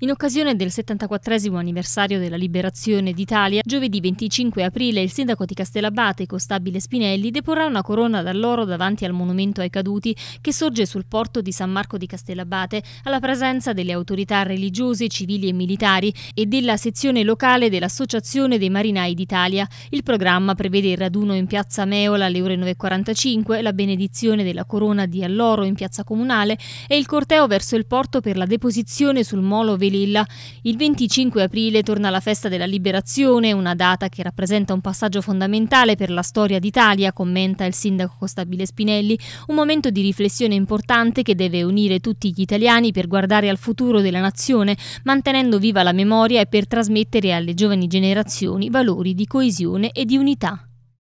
In occasione del 74 anniversario della liberazione d'Italia, giovedì 25 aprile il sindaco di Castellabate, Costabile Spinelli, deporrà una corona d'alloro davanti al monumento ai caduti che sorge sul porto di San Marco di Castellabate alla presenza delle autorità religiose, civili e militari e della sezione locale dell'Associazione dei Marinai d'Italia. Il programma prevede il raduno in piazza Meola alle ore 9.45, la benedizione della corona di alloro in piazza comunale e il corteo verso il porto per la deposizione sul molo Vililla. Il 25 aprile torna la festa della liberazione, una data che rappresenta un passaggio fondamentale per la storia d'Italia, commenta il sindaco Costabile Spinelli, un momento di riflessione importante che deve unire tutti gli italiani per guardare al futuro della nazione, mantenendo viva la memoria e per trasmettere alle giovani generazioni valori di coesione e di unità.